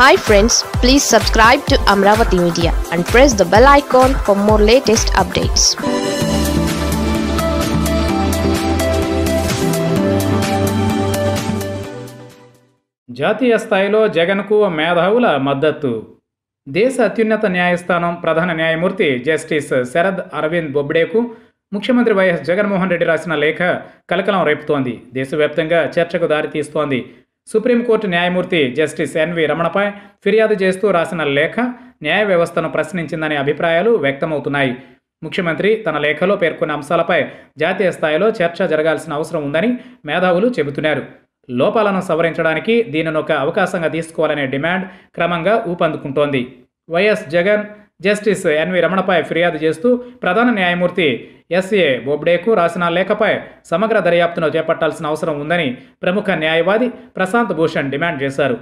hi friends please subscribe to Amaravati media and press the bell icon for more latest updates జాతీయ స్థాయిలో జగన్కు మేధావుల మద్దతు దేశ అత్యున్నత న్యాయస్థానం ప్రధాన న్యాయమూర్తి జస్టిస్ శరద్ అరవింద్ బొబ్డేకు ముఖ్యమంత్రి వైఎస్ జగన్మోహన్ రెడ్డి రాసిన లేఖ కలకలం రేపుతోంది దేశవ్యాప్తంగా చర్చకు దారితీస్తోంది సుప్రీంకోర్టు న్యాయమూర్తి జస్టిస్ ఎన్వి రమణపై ఫిర్యాదు చేస్తూ రాసిన లేఖ న్యాయ వ్యవస్థను ప్రశ్నించిందనే అభిప్రాయాలు వ్యక్తమవుతున్నాయి ముఖ్యమంత్రి తన లేఖలో పేర్కొన్న అంశాలపై జాతీయ స్థాయిలో చర్చ జరగాల్సిన అవసరం ఉందని మేధావులు చెబుతున్నారు లోపాలను సవరించడానికి దీనిని ఒక అవకాశంగా తీసుకోవాలనే డిమాండ్ క్రమంగా ఊపందుకుంటోంది వైఎస్ జగన్ జస్టిస్ ఎన్వి రమణపై ఫిర్యాదు చేస్తూ ప్రధాన న్యాయమూర్తి ఎస్ఏ బొబ్డేకు రాసిన లేఖపై సమగ్ర దర్యాప్తును చేపట్టాల్సిన అవసరం ఉందని ప్రముఖ న్యాయవాది ప్రశాంత్ భూషణ్ డిమాండ్ చేశారు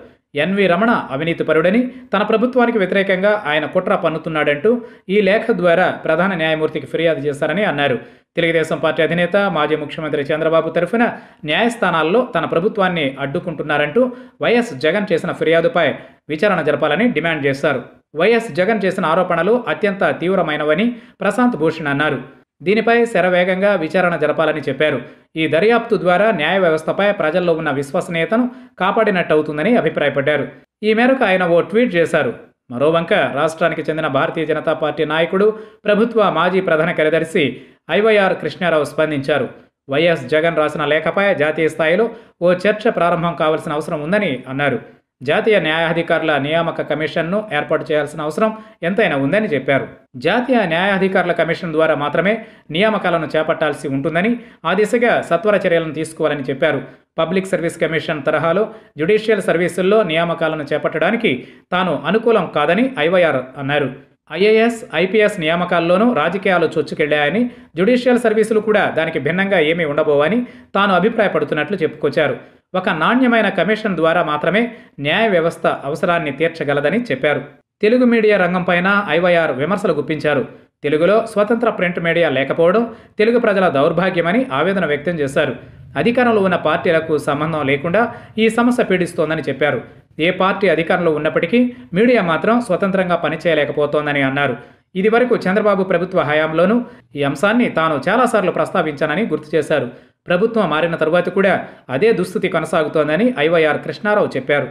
ఎన్వి రమణ అవినీతి పరుడని తన ప్రభుత్వానికి వ్యతిరేకంగా ఆయన కుట్ర పన్నుతున్నాడంటూ ఈ లేఖ ద్వారా ప్రధాన న్యాయమూర్తికి ఫిర్యాదు చేశారని అన్నారు తెలుగుదేశం పార్టీ అధినేత మాజీ ముఖ్యమంత్రి చంద్రబాబు తరఫున న్యాయస్థానాల్లో తన ప్రభుత్వాన్ని అడ్డుకుంటున్నారంటూ వైఎస్ జగన్ చేసిన ఫిర్యాదుపై విచారణ జరపాలని డిమాండ్ చేశారు వైఎస్ జగన్ చేసిన ఆరోపణలు అత్యంత తీవ్రమైనవని ప్రశాంత్ భూషణ్ అన్నారు దీనిపై శరవేగంగా విచారణ జరపాలని చెప్పారు ఈ దర్యాప్తు ద్వారా న్యాయ వ్యవస్థపై ప్రజల్లో ఉన్న విశ్వసనీయతను కాపాడినట్టవుతుందని అభిప్రాయపడ్డారు ఈ మేరకు ఆయన ఓ ట్వీట్ చేశారు మరోవంక రాష్ట్రానికి చెందిన భారతీయ జనతా పార్టీ నాయకుడు ప్రభుత్వ మాజీ ప్రధాన కార్యదర్శి ఐవైఆర్ కృష్ణారావు స్పందించారు వైఎస్ జగన్ రాసిన లేఖపై జాతీయ స్థాయిలో ఓ చర్చ ప్రారంభం కావాల్సిన అవసరం ఉందని అన్నారు జాతీయ న్యాయాధికారుల నియామక కమిషన్ను ఏర్పాటు చేయాల్సిన అవసరం ఎంతైనా ఉందని చెప్పారు జాతీయ న్యాయాధికారుల కమిషన్ ద్వారా మాత్రమే నియామకాలను చేపట్టాల్సి ఉంటుందని ఆ దిశగా సత్వర చర్యలను తీసుకోవాలని చెప్పారు పబ్లిక్ సర్వీస్ కమిషన్ తరహాలో జ్యుడిషియల్ సర్వీసుల్లో నియామకాలను చేపట్టడానికి తాను అనుకూలం కాదని ఐవైఆర్ అన్నారు ఐఏఎస్ ఐపీఎస్ నియామకాల్లోనూ రాజకీయాలు చొచ్చుకెళ్లాయని జ్యుడిషియల్ సర్వీసులు కూడా దానికి భిన్నంగా ఏమీ ఉండబోవని తాను అభిప్రాయపడుతున్నట్లు చెప్పుకొచ్చారు ఒక నాణ్యమైన కమిషన్ ద్వారా మాత్రమే న్యాయ వ్యవస్థ అవసరాన్ని తీర్చగలదని చెప్పారు తెలుగు మీడియా రంగంపైన ఐవైఆర్ విమర్శలు గుప్పించారు తెలుగులో స్వతంత్ర ప్రింట్ మీడియా లేకపోవడం తెలుగు ప్రజల దౌర్భాగ్యమని ఆవేదన వ్యక్తం చేశారు అధికారంలో ఉన్న పార్టీలకు సంబంధం లేకుండా ఈ సమస్య పీడిస్తోందని చెప్పారు ఏ పార్టీ అధికారంలో ఉన్నప్పటికీ మీడియా మాత్రం స్వతంత్రంగా పనిచేయలేకపోతోందని అన్నారు ఇదివరకు చంద్రబాబు ప్రభుత్వ హయాంలోనూ ఈ అంశాన్ని తాను చాలాసార్లు ప్రస్తావించానని గుర్తు చేశారు ప్రభుత్వం మారిన తరువాత కూడా అదే దుస్థితి కొనసాగుతోందని ఐవైఆర్ కృష్ణారావు చెప్పారు